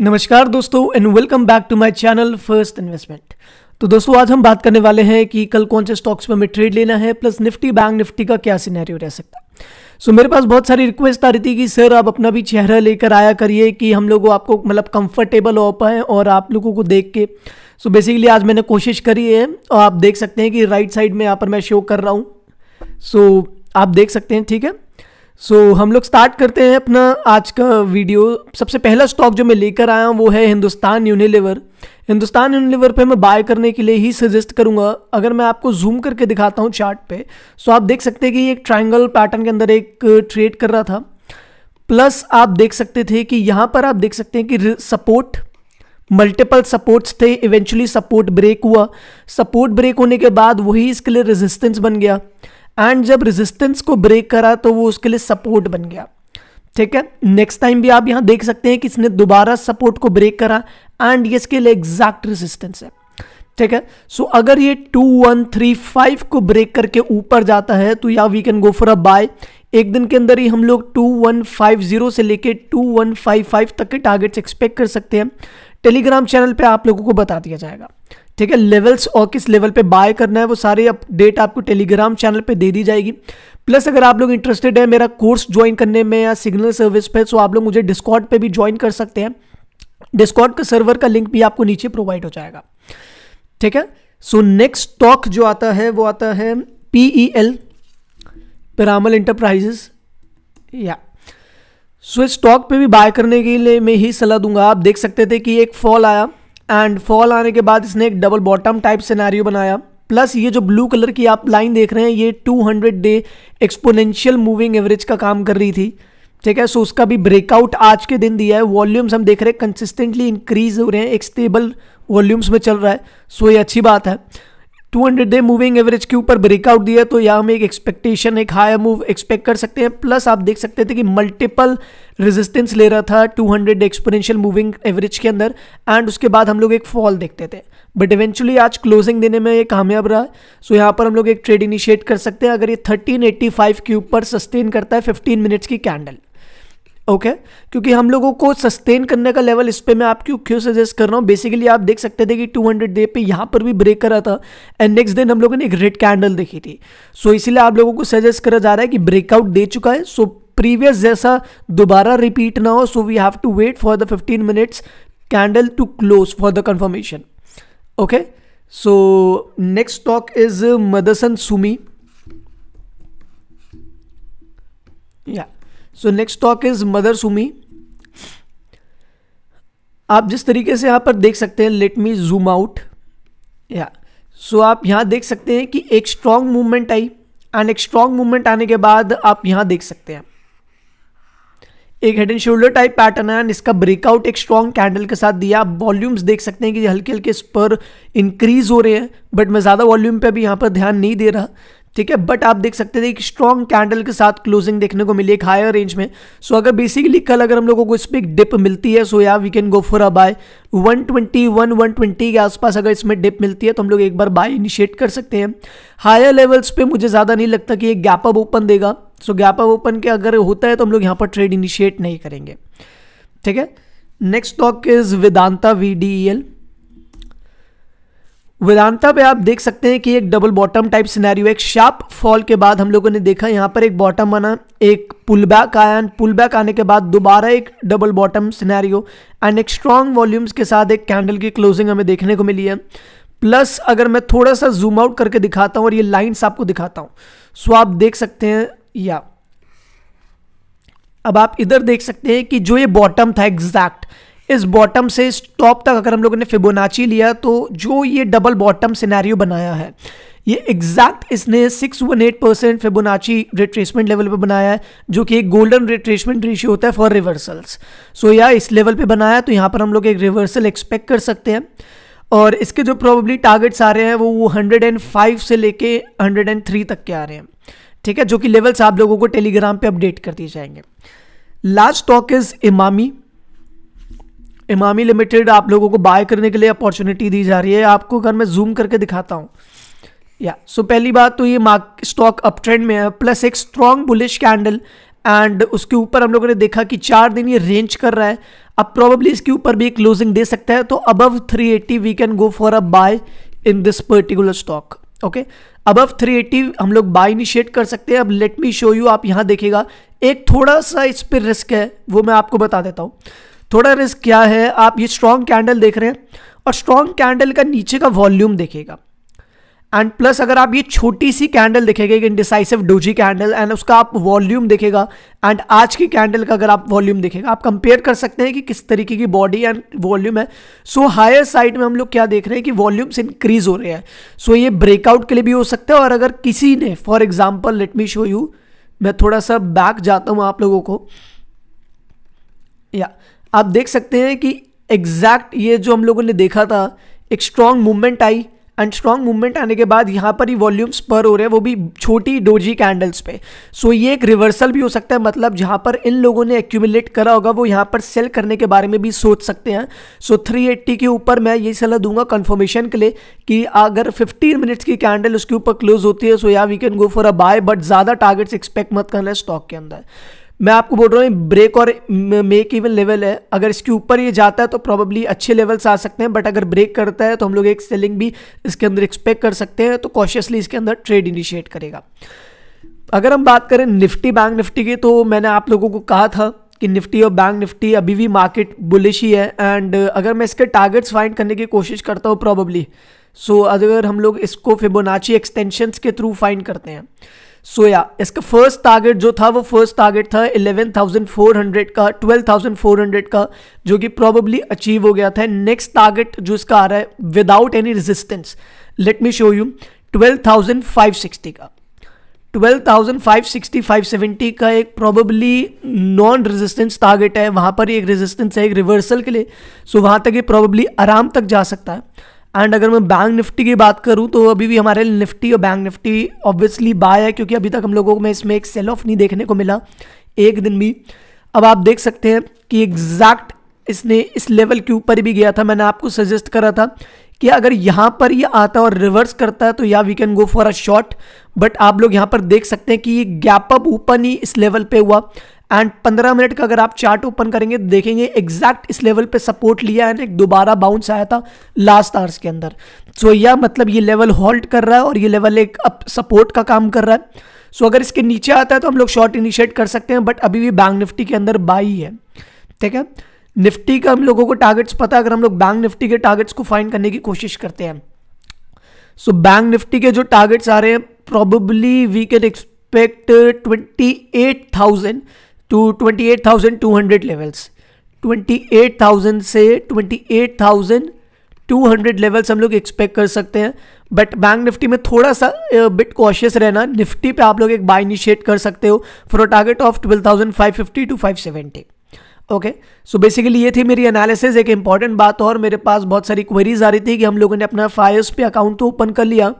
नमस्कार दोस्तों and welcome back to my channel first investment तो दोस्तों आज हम बात करने वाले हैं कि कल कौन से स्टॉक्स में हमें ट्रेड लेना है प्लस निफ्टी बैंक निफ्टी का क्या सिनेरियो रह सकता है सो मेरे पास बहुत सारी रिक्वेस्ट आ रही थी कि सर आप अपना भी चेहरा लेकर आया करिए कि हम लोग आपको मतलब कंफर्टेबल हो पाए और आप लोगों को देख के सो so, बेसिकली आज मैंने कोशिश करी है और आप देख सकते हैं कि राइट साइड में यहाँ पर मैं शो कर रहा हूँ सो so, आप देख सकते हैं ठीक है सो so, हम लोग स्टार्ट करते हैं अपना आज का वीडियो सबसे पहला स्टॉक जो मैं लेकर आया हूँ वो है हिंदुस्तान यूनिलीवर हिंदुस्तान यूनिलीवर पे मैं बाय करने के लिए ही सजेस्ट करूँगा अगर मैं आपको जूम करके दिखाता हूँ चार्ट पे सो आप देख सकते हैं कि एक ट्रायंगल पैटर्न के अंदर एक ट्रेड कर रहा था प्लस आप देख सकते थे कि यहाँ पर आप देख सकते हैं कि सपोर्ट मल्टीपल सपोर्ट्स थे इवेंचुअली सपोर्ट ब्रेक हुआ सपोर्ट ब्रेक होने के बाद वही इसके लिए रेजिस्टेंस बन गया एंड जब रेजिस्टेंस को ब्रेक करा तो वो उसके लिए सपोर्ट बन गया ठीक है नेक्स्ट टाइम भी आप यहां देख सकते हैं कि इसने दोबारा सपोर्ट को ब्रेक करा एंड ये इसके लिए एग्जैक्ट रेजिस्टेंस है ठीक है सो so, अगर ये टू वन थ्री फाइव को ब्रेक करके ऊपर जाता है तो या we can go for a buy एक दिन के अंदर ही हम लोग टू वन फाइव जीरो से लेके टू वन फाइव फाइव तक के टारगेट्स एक्सपेक्ट कर सकते हैं टेलीग्राम चैनल पे आप लोगों को बता दिया जाएगा ठीक है लेवल्स और किस लेवल पे बाय करना है वो सारे अपडेट आपको टेलीग्राम चैनल पे दे दी जाएगी प्लस अगर आप लोग इंटरेस्टेड है मेरा कोर्स ज्वाइन करने में या सिग्नल सर्विस पे तो आप लोग मुझे डिस्कॉट पे भी ज्वाइन कर सकते हैं डिस्कॉट का सर्वर का लिंक भी आपको नीचे प्रोवाइड हो जाएगा ठीक है सो नेक्स्ट स्टॉक जो आता है वो आता है P E L Piramal Enterprises या सो इस स्टॉक पे भी बाय करने के लिए मैं ही सलाह दूंगा आप देख सकते थे कि एक फॉल आया एंड फॉल आने के बाद इसने एक डबल बॉटम टाइप सिनेरियो बनाया प्लस ये जो ब्लू कलर की आप लाइन देख रहे हैं ये 200 डे एक्सपोनेंशियल मूविंग एवरेज का काम कर रही थी ठीक है सो उसका भी ब्रेकआउट आज के दिन दिया है वॉल्यूम्स हम देख रहे हैं कंसिस्टेंटली इंक्रीज हो रहे हैं एक स्टेबल वॉल्यूम्स में चल रहा है सो ये अच्छी बात है 200 डे मूविंग एवरेज के ऊपर ब्रेकआउट दिया तो यहाँ हम एक एक्सपेक्टेशन एक हाई मूव एक्सपेक्ट कर सकते हैं प्लस आप देख सकते थे कि मल्टीपल रेजिस्टेंस ले रहा था 200 एक्सपोनेंशियल मूविंग एवरेज के अंदर एंड उसके बाद हम लोग एक फॉल देखते थे बट इवेंचुअली आज क्लोजिंग देने में ये कामयाब रहा है सो यहाँ पर हम लोग एक ट्रेड इनिशिएट कर सकते हैं अगर ये फाइव के ऊपर सस्टेन करता है फिफ्टीन मिनट्स की कैंडल ओके okay? क्योंकि हम लोगों को सस्टेन करने का लेवल इस पर मैं आपको क्यों सजेस्ट कर रहा हूँ बेसिकली आप देख सकते थे कि 200 डे पर यहाँ पर भी ब्रेक करा था एंड नेक्स्ट दिन हम लोगों ने एक रेड कैंडल देखी थी सो so, इसीलिए आप लोगों को सजेस्ट करा जा रहा है कि ब्रेकआउट दे चुका है सो प्रीवियस जैसा दोबारा रिपीट ना हो so we have to wait for the fifteen minutes candle to close for the confirmation okay so next stock is Motherson Sumi या yeah. So next stock is Mother Sumi आप जिस तरीके से यहाँ पर देख सकते हैं लेट मी जूम आउट या सो आप यहाँ देख सकते हैं कि एक स्ट्रांग मूवमेंट आई एंड एक स्ट्रॉन्ग मूवमेंट आने के बाद आप यहाँ देख सकते हैं एक head and shoulder type pattern है एंड इसका ब्रेकआउट एक स्ट्रांग कैंडल के साथ दिया आप वॉल्यूम्स देख सकते हैं कि हल्के हल्के स्पर इंक्रीज हो रहे हैं बट मैं ज़्यादा वॉल्यूम पे अभी यहाँ पर ध्यान नहीं दे रहा ठीक है बट आप देख सकते थे एक स्ट्रॉन्ग कैंडल के साथ क्लोजिंग देखने को मिली एक हायर रेंज में सो अगर बेसिकली कल अगर हम लोगों को इस पर एक डिप मिलती है सो या we can go for a buy 121 120 के आसपास अगर इसमें डिप मिलती है तो हम लोग एक बार बाय इनिशिएट कर सकते हैं हायर लेवल्स पे मुझे ज़्यादा नहीं लगता कि ये गैप अप ओपन देगा सो गैप अप ओपन के अगर होता है तो हम लोग यहाँ पर ट्रेड इनिशिएट नहीं करेंगे ठीक है next stock is Vedanta V D E L Vedanta पे आप देख सकते हैं कि एक डबल बॉटम टाइप सिनेरियो एक शार्प फॉल के बाद हम लोगों ने देखा यहाँ पर एक बॉटम बना एक पुल बैक आया एंड पुल बैक आने के बाद दोबारा एक डबल बॉटम सिनेरियो एंड एक स्ट्रॉन्ग वॉल्यूम्स के साथ एक कैंडल की क्लोजिंग हमें देखने को मिली है प्लस अगर मैं थोड़ा सा जूम आउट करके दिखाता हूँ और ये लाइन्स आपको दिखाता हूँ सो आप देख सकते हैं या अब आप इधर देख सकते हैं कि जो ये बॉटम था एग्जैक्ट इस बॉटम से इस टॉप तक अगर हम लोगों ने फिबोनाची लिया तो जो ये डबल बॉटम सिनेरियो बनाया है ये एग्जैक्ट इसने six one eight percent Fibonacci retracement level पे बनाया है जो कि एक गोल्डन रिट्रेसमेंट रेशियो होता है फॉर रिवर्सल्स सो या इस लेवल पे बनाया है तो यहाँ पर हम लोग एक रिवर्सल एक्सपेक्ट कर सकते हैं और इसके जो प्रॉब्ली टारगेट्स आ रहे हैं वो वो हंड्रेड एंड फाइव से लेके हंड्रेड एंड थ्री तक के आ रहे हैं ठीक है जो कि लेवल्स आप लोगों को टेलीग्राम पर अपडेट कर दिए जाएंगे last stock is Emami Emami limited आप लोगों को बाय करने के लिए अपॉर्चुनिटी दी जा रही है आपको अगर मैं जूम करके दिखाता हूँ या सो पहली बात तो ये मार्क स्टॉक अप ट्रेंड में है प्लस एक स्ट्रॉन्ग बुलिश कैंडल एंड उसके ऊपर हम लोगों ने देखा कि चार दिन ये रेंज कर रहा है अब प्रॉब्ली इसके ऊपर भी एक क्लोजिंग दे सकता है तो above 380 we can go for a buy in this particular stock okay above 380 हम लोग बाय इनिशिएट कर सकते हैं अब लेट मी शो यू आप यहाँ देखेगा एक थोड़ा सा इस पर रिस्क है वो मैं आपको बता देता हूँ थोड़ा रिस्क क्या है आप ये स्ट्रॉन्ग कैंडल देख रहे हैं और स्ट्रॉन्ग कैंडल का नीचे का वॉल्यूम देखेगा एंड प्लस अगर आप ये छोटी सी कैंडल देखेगा एक इंडिसाइसिव डोजी कैंडल एंड उसका आप वॉल्यूम देखेगा एंड आज की कैंडल का अगर आप वॉल्यूम देखेगा आप कंपेयर कर सकते हैं कि किस तरीके की बॉडी एंड वॉल्यूम है सो हायर साइड में हम लोग क्या देख रहे हैं कि वॉल्यूम्स इंक्रीज हो रहे हैं सो so, ये ब्रेकआउट के लिए भी हो सकता है और अगर किसी ने for example let me show you मैं थोड़ा सा बैक जाता हूँ आप लोगों को या yeah. आप देख सकते हैं कि एग्जैक्ट ये जो हम लोगों ने देखा था एक स्ट्रॉन्ग मूवमेंट आई एंड स्ट्रॉन्ग मूवमेंट आने के बाद यहाँ पर ही वॉल्यूम्स पर हो रहे हैं वो भी छोटी डोजी कैंडल्स पे सो so, ये एक रिवर्सल भी हो सकता है मतलब जहाँ पर इन लोगों ने एक्यूमुलेट करा होगा वो यहाँ पर सेल करने के बारे में भी सोच सकते हैं सो so, 380 के ऊपर मैं ये सलाह दूंगा कन्फर्मेशन के लिए कि अगर 15 मिनट्स की कैंडल उसके ऊपर क्लोज होती है सो या we can go for a buy but ज़्यादा टारगेट्स एक्सपेक्ट मत करना है स्टॉक के अंदर मैं आपको बोल रहा हूँ ब्रेक और मेक इवन लेवल है अगर इसके ऊपर ये जाता है तो प्रॉब्ली अच्छे लेवल्स आ सकते हैं बट अगर ब्रेक करता है तो हम लोग एक सेलिंग भी इसके अंदर एक्सपेक्ट कर सकते हैं तो कॉशियसली इसके अंदर ट्रेड इनिशिएट करेगा अगर हम बात करें निफ्टी बैंक निफ्टी की तो मैंने आप लोगों को कहा था कि निफ्टी और बैंक निफ्टी अभी भी मार्केट बुलिश ही है एंड अगर मैं इसके टारगेट्स फाइंड करने की कोशिश करता हूँ प्रॉबली सो अगर हम लोग इसको फिबोनाची एक्सटेंशंस के थ्रू फाइंड करते हैं सो या इसका फर्स्ट टारगेट जो था वो फर्स्ट टारगेट था 11,400 का 12,400 का जो कि प्रॉबली अचीव हो गया था नेक्स्ट टारगेट जो इसका आ रहा है without any resistance let me show you 12,560 का 12,560 570 का एक प्रॉबली नॉन रेजिस्टेंस टारगेट है वहाँ पर एक रेजिस्टेंस है एक रिवर्सल के लिए सो so वहाँ तक ये प्रॉबली आराम तक जा सकता है एंड अगर मैं बैंक निफ्टी की बात करूँ तो अभी भी हमारे निफ्टी और बैंक निफ्टी ऑब्वियसली बाय है क्योंकि अभी तक हम लोगों में इसमें एक सेल ऑफ नहीं देखने को मिला एक दिन भी अब आप देख सकते हैं कि एग्जैक्ट इसने इस लेवल के ऊपर भी गया था मैंने आपको सजेस्ट करा था कि अगर यहाँ पर ये यह आता है और रिवर्स करता है तो या we can go for a short but आप लोग यहाँ पर देख सकते हैं कि ये गैप अप ओपन ही इस लेवल पे हुआ एंड 15 मिनट का अगर आप चार्ट ओपन करेंगे तो देखेंगे एग्जैक्ट इस लेवल पे सपोर्ट लिया एंड एक दोबारा बाउंस आया था लास्ट आवर्स के अंदर सो so, यह मतलब ये लेवल होल्ड कर रहा है और ये लेवल एक अप सपोर्ट का काम कर रहा है सो so, अगर इसके नीचे आता है तो हम लोग शॉर्ट इनिशिएट कर सकते हैं बट अभी भी बैंक निफ्टी के अंदर बाई है ठीक है निफ्टी का हम लोगों को टारगेट्स पता है अगर हम लोग बैंक निफ्टी के टारगेट्स को फाइंड करने की कोशिश करते हैं सो बैंक निफ्टी के जो टारगेट्स आ रहे हैं probably we can expect twenty eight thousand to twenty eight thousand two hundred levels twenty eight thousand से twenty eight thousand two hundred levels हम लोग एक्सपेक्ट कर सकते हैं बट बैंक निफ्टी में थोड़ा सा बिट कॉशियस रहना निफ्टी पे आप लोग एक बाय इनिशिएट कर सकते हो for a target of twelve thousand five fifty to five seventy okay so basically ये थी मेरी एनालिसिस एक इंपॉर्टेंट बात और मेरे पास बहुत सारी क्वेरीज आ रही थी कि हम लोगों ने अपना फायर्स पे अकाउंट तो ओपन कर लिया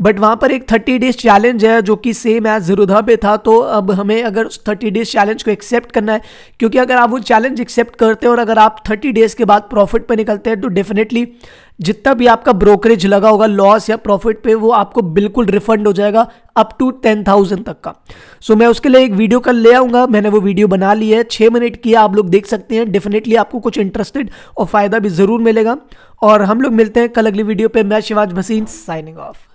बट वहाँ पर एक थर्टी डेज चैलेंज है जो कि सेम एज जरूधा पे था तो अब हमें अगर उस थर्टी डेज चैलेंज को एक्सेप्ट करना है क्योंकि अगर आप वो चैलेंज एक्सेप्ट करते हैं और अगर आप थर्टी डेज के बाद प्रॉफिट पे निकलते हैं तो डेफिनेटली जितना भी आपका ब्रोकरेज लगा होगा लॉस या प्रॉफिट पे वो आपको बिल्कुल रिफंड हो जाएगा अप टू टेन थाउजेंड तक का सो so, मैं उसके लिए एक वीडियो कल ले आऊँगा मैंने वो वीडियो बना ली है छः मिनट की आप लोग देख सकते हैं डेफिनेटली आपको कुछ इंटरेस्टेड और फ़ायदा भी ज़रूर मिलेगा और हम लोग मिलते हैं कल अगली वीडियो पर मैं शिवाज भसीन साइनिंग ऑफ